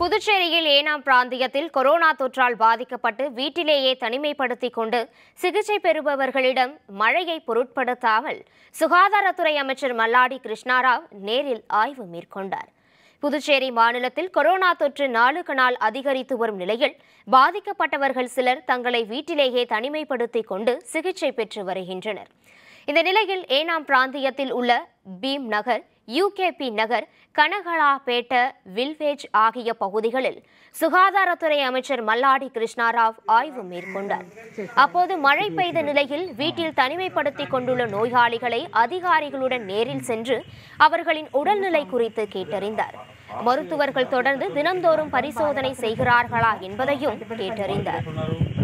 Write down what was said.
புதுச்சேரியில் ஏனாம் பிராந்தியத்தில் கொரோனா தொற்றால் பாதிக்கப்பட்டு வீட்டிலேயே தனிமைப்படுத்திக் கொண்டு சிகிச்சை பெறுபவர்களிடம் மழையை பொருட்படுத்தாமல் சுகாதாரத்துறை அமைச்சர் மல்லாடி கிருஷ்ணாராவ் நேரில் ஆய்வு மேற்கொண்டார் புதுச்சேரி மாநிலத்தில் கொரோனா தொற்று நாளுக்கு நாள் அதிகரித்து வரும் நிலையில் பாதிக்கப்பட்டவர்கள் சிலர் தங்களை வீட்டிலேயே தனிமைப்படுத்திக் கொண்டு சிகிச்சை பெற்று வருகின்றனர் இந்த நிலையில் ஏனாம் பிராந்தியத்தில் உள்ள பீம் நகர் யூகேபி நகர் கனகலாபேட்ட வில்வேஜ் ஆகிய பகுதிகளில் சுகாதாரத்துறை அமைச்சர் மல்லாடி கிருஷ்ணாராவ் ஆய்வு மேற்கொண்டார் அப்போது மழை பெய்த நிலையில் வீட்டில் தனிமைப்படுத்திக் கொண்டுள்ள நோயாளிகளை அதிகாரிகளுடன் நேரில் சென்று அவர்களின் உடல்நிலை குறித்து கேட்டறிந்தார் மருத்துவர்கள் தொடர்ந்து தினந்தோறும் பரிசோதனை செய்கிறார்களா என்பதையும் கேட்டறிந்தார்